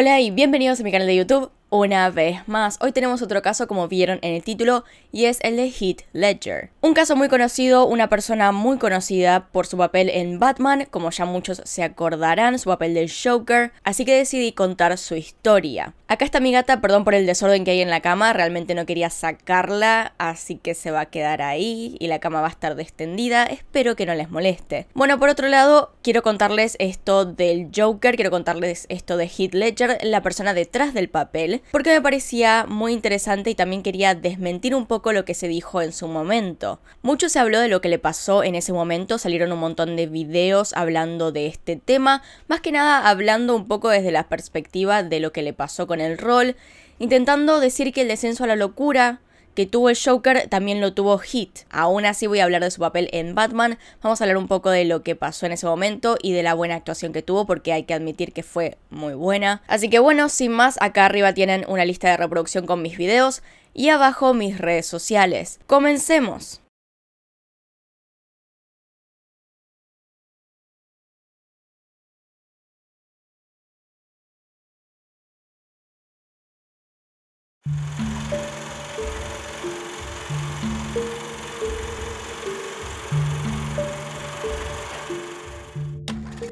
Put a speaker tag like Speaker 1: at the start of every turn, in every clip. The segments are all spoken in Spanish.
Speaker 1: Hola y bienvenidos a mi canal de YouTube una vez más. Hoy tenemos otro caso como vieron en el título y es el de Heath Ledger. Un caso muy conocido, una persona muy conocida por su papel en Batman, como ya muchos se acordarán, su papel del Joker, así que decidí contar su historia. Acá está mi gata, perdón por el desorden que hay en la cama, realmente no quería sacarla, así que se va a quedar ahí y la cama va a estar destendida, espero que no les moleste. Bueno, por otro lado, quiero contarles esto del Joker, quiero contarles esto de Heath Ledger, la persona detrás del papel porque me parecía muy interesante y también quería desmentir un poco lo que se dijo en su momento. Mucho se habló de lo que le pasó en ese momento, salieron un montón de videos hablando de este tema, más que nada hablando un poco desde la perspectiva de lo que le pasó con el rol, intentando decir que el descenso a la locura que tuvo el Joker también lo tuvo Hit. Aún así voy a hablar de su papel en Batman, vamos a hablar un poco de lo que pasó en ese momento y de la buena actuación que tuvo porque hay que admitir que fue muy buena. Así que bueno, sin más, acá arriba tienen una lista de reproducción con mis videos y abajo mis redes sociales. ¡Comencemos!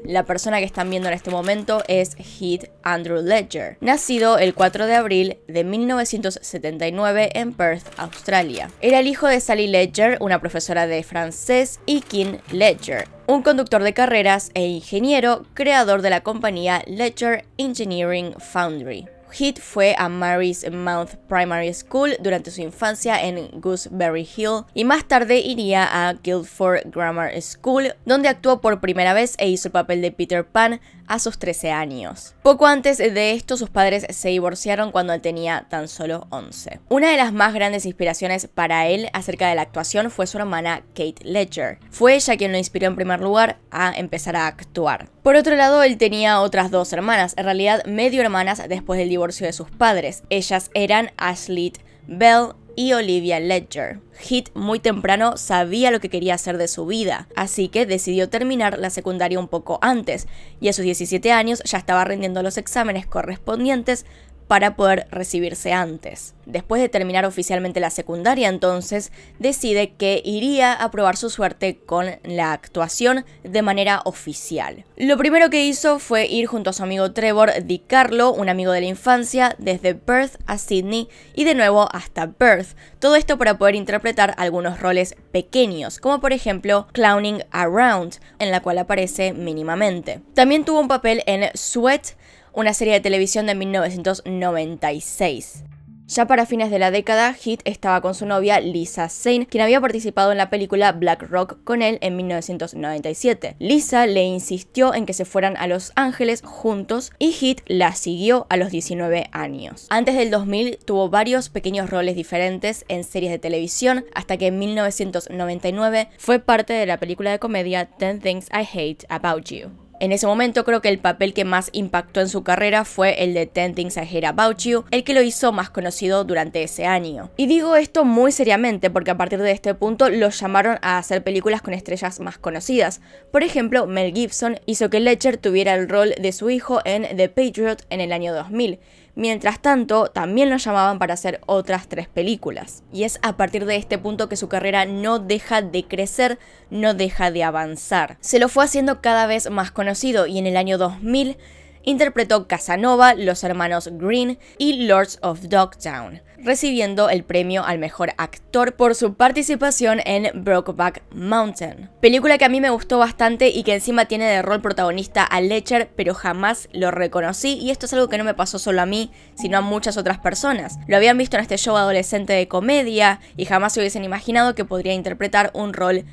Speaker 1: La persona que están viendo en este momento es Heath Andrew Ledger, nacido el 4 de abril de 1979 en Perth, Australia. Era el hijo de Sally Ledger, una profesora de francés, y Kim Ledger, un conductor de carreras e ingeniero, creador de la compañía Ledger Engineering Foundry. Heath fue a Mary's Mouth Primary School durante su infancia en Gooseberry Hill y más tarde iría a Guildford Grammar School, donde actuó por primera vez e hizo el papel de Peter Pan, a sus 13 años. Poco antes de esto, sus padres se divorciaron cuando él tenía tan solo 11. Una de las más grandes inspiraciones para él acerca de la actuación fue su hermana Kate Ledger. Fue ella quien lo inspiró en primer lugar a empezar a actuar. Por otro lado, él tenía otras dos hermanas, en realidad medio hermanas después del divorcio de sus padres. Ellas eran Ashley Bell y Olivia Ledger. Hit muy temprano sabía lo que quería hacer de su vida, así que decidió terminar la secundaria un poco antes, y a sus 17 años ya estaba rindiendo los exámenes correspondientes para poder recibirse antes. Después de terminar oficialmente la secundaria, entonces, decide que iría a probar su suerte con la actuación de manera oficial. Lo primero que hizo fue ir junto a su amigo Trevor DiCarlo, un amigo de la infancia, desde Perth a Sydney y de nuevo hasta Perth. Todo esto para poder interpretar algunos roles pequeños, como por ejemplo Clowning Around, en la cual aparece mínimamente. También tuvo un papel en Sweat, una serie de televisión de 1996. Ya para fines de la década, Heath estaba con su novia Lisa Zane, quien había participado en la película Black Rock con él en 1997. Lisa le insistió en que se fueran a Los Ángeles juntos y Heath la siguió a los 19 años. Antes del 2000 tuvo varios pequeños roles diferentes en series de televisión hasta que en 1999 fue parte de la película de comedia Ten Things I Hate About You. En ese momento creo que el papel que más impactó en su carrera fue el de Tenting Things I el que lo hizo más conocido durante ese año. Y digo esto muy seriamente porque a partir de este punto lo llamaron a hacer películas con estrellas más conocidas. Por ejemplo, Mel Gibson hizo que Lecher tuviera el rol de su hijo en The Patriot en el año 2000. Mientras tanto, también lo llamaban para hacer otras tres películas. Y es a partir de este punto que su carrera no deja de crecer, no deja de avanzar. Se lo fue haciendo cada vez más conocido y en el año 2000 interpretó Casanova, los hermanos Green y Lords of Dogtown, recibiendo el premio al mejor actor por su participación en Brokeback Mountain. Película que a mí me gustó bastante y que encima tiene de rol protagonista a Lecher, pero jamás lo reconocí y esto es algo que no me pasó solo a mí, sino a muchas otras personas. Lo habían visto en este show adolescente de comedia y jamás se hubiesen imaginado que podría interpretar un rol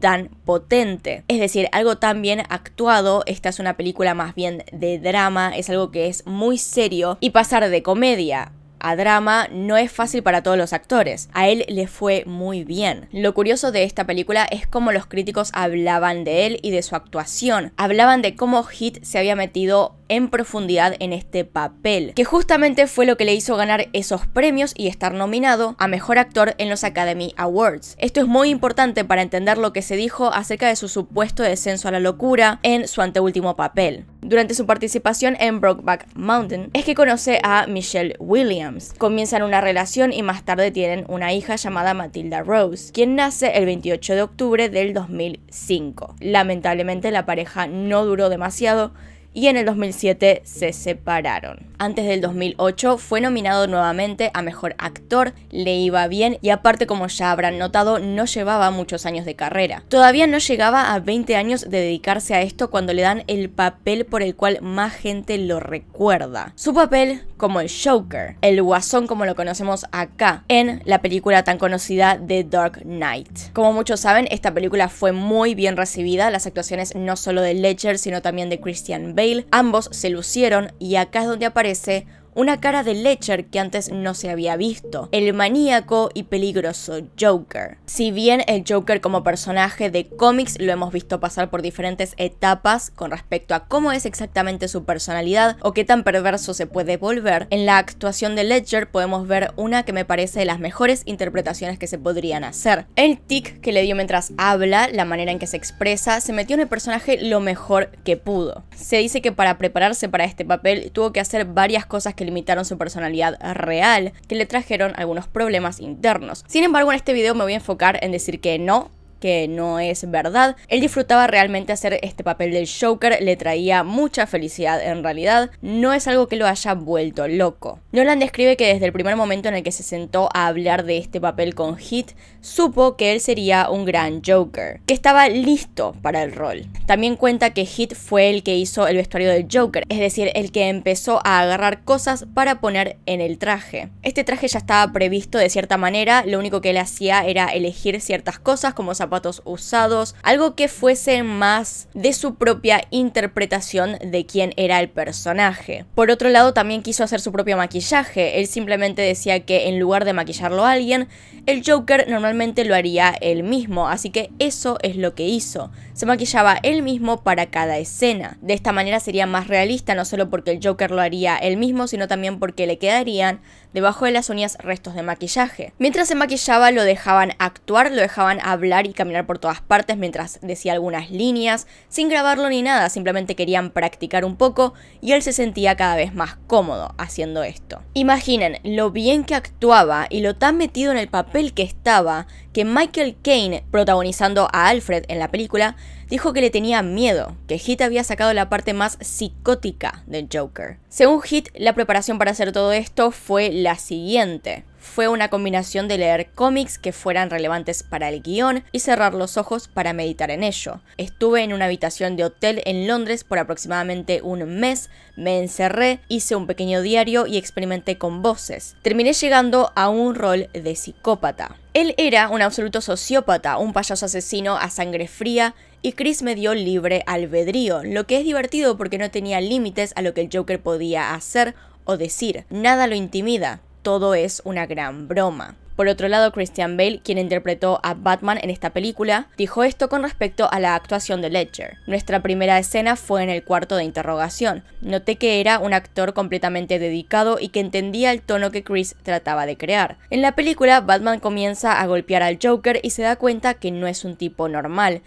Speaker 1: tan potente. Es decir, algo tan bien actuado, esta es una película más bien de drama, es algo que es muy serio, y pasar de comedia a drama no es fácil para todos los actores. A él le fue muy bien. Lo curioso de esta película es cómo los críticos hablaban de él y de su actuación. Hablaban de cómo Hit se había metido en profundidad en este papel, que justamente fue lo que le hizo ganar esos premios y estar nominado a Mejor Actor en los Academy Awards. Esto es muy importante para entender lo que se dijo acerca de su supuesto descenso a la locura en su anteúltimo papel durante su participación en Brokeback Mountain es que conoce a Michelle Williams. Comienzan una relación y más tarde tienen una hija llamada Matilda Rose, quien nace el 28 de octubre del 2005. Lamentablemente la pareja no duró demasiado y en el 2007 se separaron antes del 2008, fue nominado nuevamente a Mejor Actor, le iba bien y aparte como ya habrán notado, no llevaba muchos años de carrera. Todavía no llegaba a 20 años de dedicarse a esto cuando le dan el papel por el cual más gente lo recuerda. Su papel como el Joker, el guasón como lo conocemos acá, en la película tan conocida The Dark Knight. Como muchos saben, esta película fue muy bien recibida, las actuaciones no solo de Ledger, sino también de Christian Bale, ambos se lucieron y acá es donde aparece ese una cara de Ledger que antes no se había visto, el maníaco y peligroso Joker. Si bien el Joker como personaje de cómics lo hemos visto pasar por diferentes etapas con respecto a cómo es exactamente su personalidad o qué tan perverso se puede volver, en la actuación de Ledger podemos ver una que me parece de las mejores interpretaciones que se podrían hacer. El tic que le dio mientras habla, la manera en que se expresa, se metió en el personaje lo mejor que pudo. Se dice que para prepararse para este papel tuvo que hacer varias cosas que limitaron su personalidad real, que le trajeron algunos problemas internos. Sin embargo, en este video me voy a enfocar en decir que no, que no es verdad. Él disfrutaba realmente hacer este papel del Joker, le traía mucha felicidad en realidad, no es algo que lo haya vuelto loco. Nolan describe que desde el primer momento en el que se sentó a hablar de este papel con Heath, supo que él sería un gran Joker, que estaba listo para el rol. También cuenta que Heath fue el que hizo el vestuario del Joker, es decir, el que empezó a agarrar cosas para poner en el traje. Este traje ya estaba previsto de cierta manera, lo único que él hacía era elegir ciertas cosas como zapatos usados, algo que fuese más de su propia interpretación de quién era el personaje. Por otro lado, también quiso hacer su propio maquillaje, él simplemente decía que en lugar de maquillarlo a alguien, el Joker normalmente lo haría él mismo, así que eso es lo que hizo se maquillaba él mismo para cada escena. De esta manera sería más realista, no solo porque el Joker lo haría él mismo, sino también porque le quedarían debajo de las uñas restos de maquillaje. Mientras se maquillaba lo dejaban actuar, lo dejaban hablar y caminar por todas partes mientras decía algunas líneas, sin grabarlo ni nada, simplemente querían practicar un poco y él se sentía cada vez más cómodo haciendo esto. Imaginen lo bien que actuaba y lo tan metido en el papel que estaba que Michael Caine, protagonizando a Alfred en la película, dijo que le tenía miedo, que Hit había sacado la parte más psicótica de Joker. Según Hit, la preparación para hacer todo esto fue la siguiente. Fue una combinación de leer cómics que fueran relevantes para el guión y cerrar los ojos para meditar en ello. Estuve en una habitación de hotel en Londres por aproximadamente un mes, me encerré, hice un pequeño diario y experimenté con voces. Terminé llegando a un rol de psicópata. Él era un absoluto sociópata, un payaso asesino a sangre fría, y Chris me dio libre albedrío, lo que es divertido porque no tenía límites a lo que el Joker podía hacer o decir. Nada lo intimida, todo es una gran broma. Por otro lado, Christian Bale, quien interpretó a Batman en esta película, dijo esto con respecto a la actuación de Ledger. Nuestra primera escena fue en el cuarto de interrogación. Noté que era un actor completamente dedicado y que entendía el tono que Chris trataba de crear. En la película, Batman comienza a golpear al Joker y se da cuenta que no es un tipo normal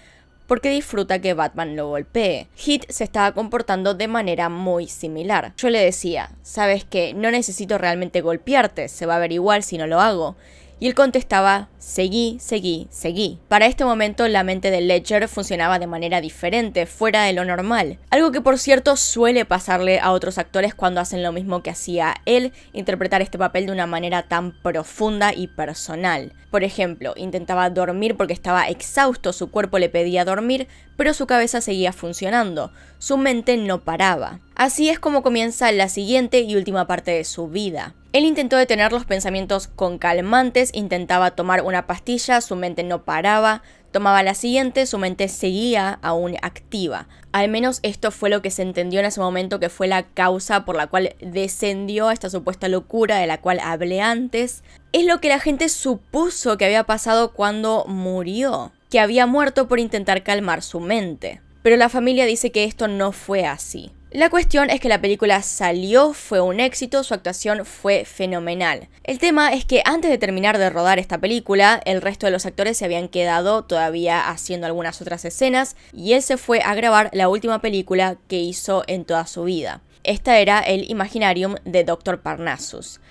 Speaker 1: porque disfruta que Batman lo golpee. Hit se estaba comportando de manera muy similar. Yo le decía, sabes que no necesito realmente golpearte, se va a ver igual si no lo hago. Y él contestaba, seguí, seguí, seguí. Para este momento la mente de Ledger funcionaba de manera diferente, fuera de lo normal. Algo que por cierto suele pasarle a otros actores cuando hacen lo mismo que hacía él, interpretar este papel de una manera tan profunda y personal. Por ejemplo, intentaba dormir porque estaba exhausto, su cuerpo le pedía dormir, pero su cabeza seguía funcionando, su mente no paraba. Así es como comienza la siguiente y última parte de su vida. Él intentó detener los pensamientos con calmantes, intentaba tomar una pastilla, su mente no paraba, tomaba la siguiente, su mente seguía aún activa. Al menos esto fue lo que se entendió en ese momento que fue la causa por la cual descendió a esta supuesta locura de la cual hablé antes. Es lo que la gente supuso que había pasado cuando murió, que había muerto por intentar calmar su mente. Pero la familia dice que esto no fue así. La cuestión es que la película salió, fue un éxito, su actuación fue fenomenal. El tema es que antes de terminar de rodar esta película, el resto de los actores se habían quedado todavía haciendo algunas otras escenas y él se fue a grabar la última película que hizo en toda su vida. Esta era el Imaginarium de Dr. Parnassus.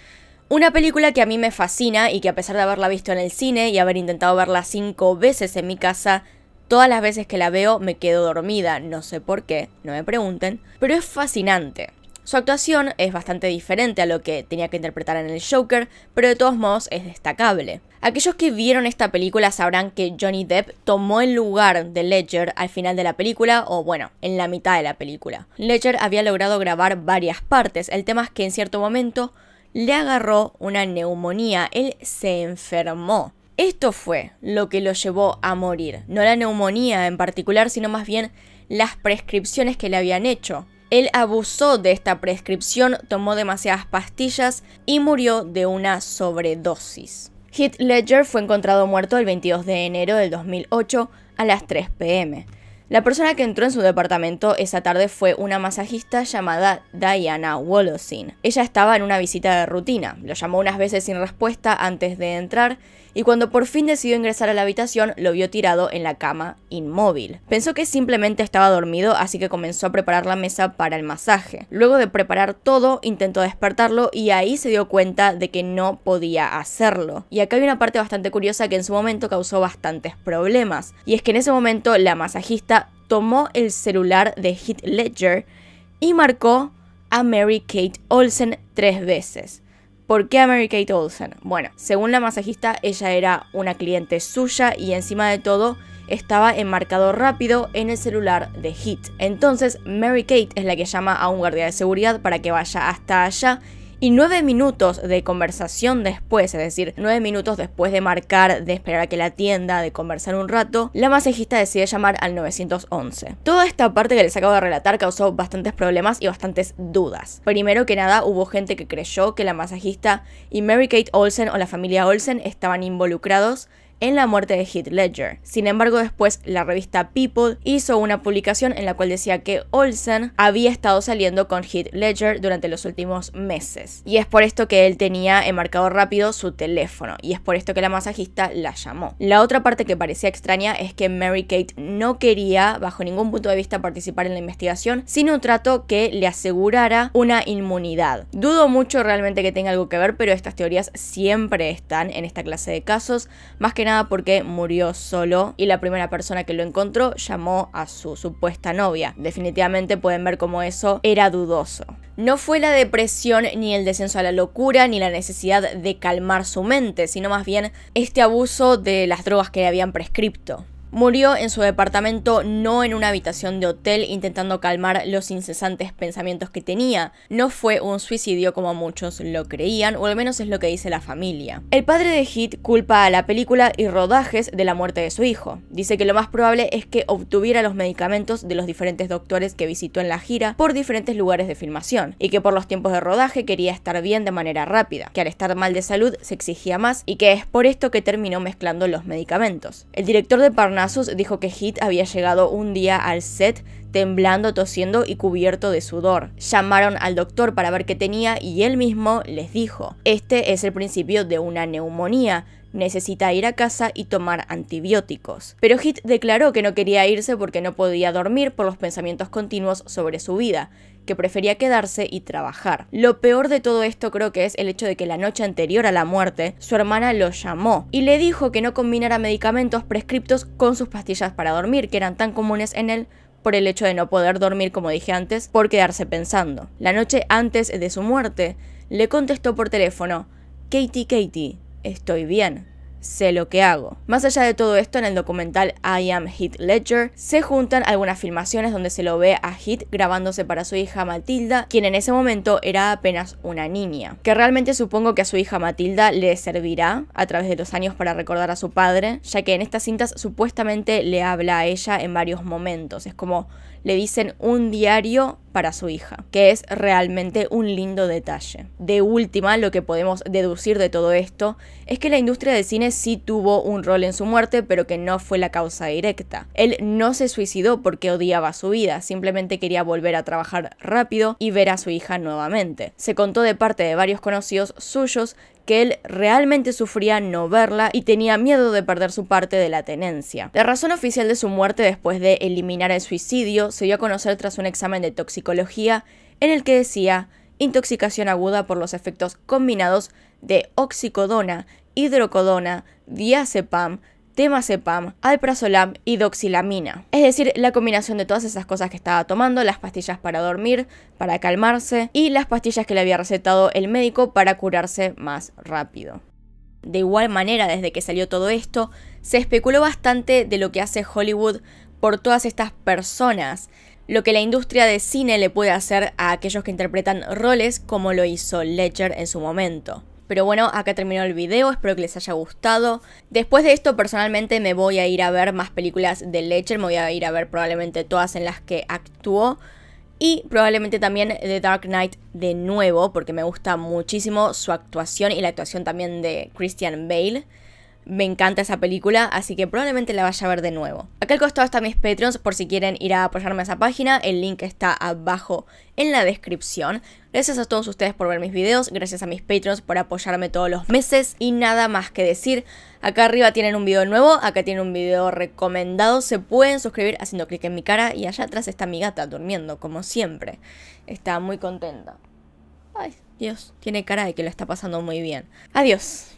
Speaker 1: Una película que a mí me fascina y que a pesar de haberla visto en el cine y haber intentado verla cinco veces en mi casa, Todas las veces que la veo me quedo dormida, no sé por qué, no me pregunten, pero es fascinante. Su actuación es bastante diferente a lo que tenía que interpretar en el Joker, pero de todos modos es destacable. Aquellos que vieron esta película sabrán que Johnny Depp tomó el lugar de Ledger al final de la película, o bueno, en la mitad de la película. Ledger había logrado grabar varias partes, el tema es que en cierto momento le agarró una neumonía, él se enfermó. Esto fue lo que lo llevó a morir, no la neumonía en particular, sino más bien las prescripciones que le habían hecho. Él abusó de esta prescripción, tomó demasiadas pastillas y murió de una sobredosis. Heath Ledger fue encontrado muerto el 22 de enero del 2008 a las 3 pm. La persona que entró en su departamento esa tarde fue una masajista llamada Diana Wolosin. Ella estaba en una visita de rutina, lo llamó unas veces sin respuesta antes de entrar y cuando por fin decidió ingresar a la habitación lo vio tirado en la cama, inmóvil. Pensó que simplemente estaba dormido, así que comenzó a preparar la mesa para el masaje. Luego de preparar todo, intentó despertarlo y ahí se dio cuenta de que no podía hacerlo. Y acá hay una parte bastante curiosa que en su momento causó bastantes problemas, y es que en ese momento la masajista tomó el celular de Heath Ledger y marcó a Mary Kate Olsen tres veces. ¿Por qué a Mary Kate Olsen? Bueno, según la masajista, ella era una cliente suya y encima de todo estaba enmarcado rápido en el celular de Hit. Entonces, Mary Kate es la que llama a un guardia de seguridad para que vaya hasta allá y nueve minutos de conversación después, es decir, nueve minutos después de marcar, de esperar a que la tienda, de conversar un rato, la masajista decide llamar al 911. Toda esta parte que les acabo de relatar causó bastantes problemas y bastantes dudas. Primero que nada, hubo gente que creyó que la masajista y Mary Kate Olsen o la familia Olsen estaban involucrados en la muerte de Heath Ledger. Sin embargo, después la revista People hizo una publicación en la cual decía que Olsen había estado saliendo con Heath Ledger durante los últimos meses. Y es por esto que él tenía enmarcado rápido su teléfono y es por esto que la masajista la llamó. La otra parte que parecía extraña es que Mary Kate no quería bajo ningún punto de vista participar en la investigación sin un trato que le asegurara una inmunidad. Dudo mucho realmente que tenga algo que ver, pero estas teorías siempre están en esta clase de casos, más que porque murió solo y la primera persona que lo encontró llamó a su supuesta novia. Definitivamente pueden ver cómo eso era dudoso. No fue la depresión ni el descenso a la locura ni la necesidad de calmar su mente, sino más bien este abuso de las drogas que le habían prescripto. Murió en su departamento, no en una habitación de hotel, intentando calmar los incesantes pensamientos que tenía. No fue un suicidio como muchos lo creían, o al menos es lo que dice la familia. El padre de Hit culpa a la película y rodajes de la muerte de su hijo. Dice que lo más probable es que obtuviera los medicamentos de los diferentes doctores que visitó en la gira por diferentes lugares de filmación, y que por los tiempos de rodaje quería estar bien de manera rápida, que al estar mal de salud se exigía más, y que es por esto que terminó mezclando los medicamentos. El director de Parnas Asus dijo que Hit había llegado un día al set temblando, tosiendo y cubierto de sudor. Llamaron al doctor para ver qué tenía y él mismo les dijo, este es el principio de una neumonía, necesita ir a casa y tomar antibióticos. Pero Hit declaró que no quería irse porque no podía dormir por los pensamientos continuos sobre su vida que prefería quedarse y trabajar. Lo peor de todo esto creo que es el hecho de que la noche anterior a la muerte, su hermana lo llamó y le dijo que no combinara medicamentos prescriptos con sus pastillas para dormir, que eran tan comunes en él por el hecho de no poder dormir, como dije antes, por quedarse pensando. La noche antes de su muerte, le contestó por teléfono, Katie, Katie, estoy bien, sé lo que hago. Más allá de todo esto, en el documental I Am Heat Ledger se juntan algunas filmaciones donde se lo ve a Heath grabándose para su hija Matilda, quien en ese momento era apenas una niña. Que realmente supongo que a su hija Matilda le servirá a través de los años para recordar a su padre, ya que en estas cintas supuestamente le habla a ella en varios momentos. Es como le dicen un diario para su hija, que es realmente un lindo detalle. De última, lo que podemos deducir de todo esto es que la industria del cine sí tuvo un rol en su muerte, pero que no fue la causa directa. Él no se suicidó porque odiaba su vida, simplemente quería volver a trabajar rápido y ver a su hija nuevamente. Se contó de parte de varios conocidos suyos que él realmente sufría no verla y tenía miedo de perder su parte de la tenencia. La razón oficial de su muerte después de eliminar el suicidio se dio a conocer tras un examen de toxicología en el que decía intoxicación aguda por los efectos combinados de oxicodona, hidrocodona, diazepam, temazepam, alprazolam y doxilamina. Es decir, la combinación de todas esas cosas que estaba tomando, las pastillas para dormir, para calmarse y las pastillas que le había recetado el médico para curarse más rápido. De igual manera, desde que salió todo esto, se especuló bastante de lo que hace Hollywood por todas estas personas, lo que la industria de cine le puede hacer a aquellos que interpretan roles como lo hizo Ledger en su momento. Pero bueno, acá terminó el video, espero que les haya gustado. Después de esto, personalmente me voy a ir a ver más películas de Lecher, me voy a ir a ver probablemente todas en las que actuó. Y probablemente también The Dark Knight de nuevo, porque me gusta muchísimo su actuación y la actuación también de Christian Bale me encanta esa película, así que probablemente la vaya a ver de nuevo. Acá al costado están mis Patreons por si quieren ir a apoyarme a esa página, el link está abajo en la descripción. Gracias a todos ustedes por ver mis videos, gracias a mis Patreons por apoyarme todos los meses y nada más que decir. Acá arriba tienen un video nuevo, acá tienen un video recomendado, se pueden suscribir haciendo clic en mi cara y allá atrás está mi gata durmiendo, como siempre. Está muy contenta. Ay, Dios, tiene cara de que lo está pasando muy bien. Adiós.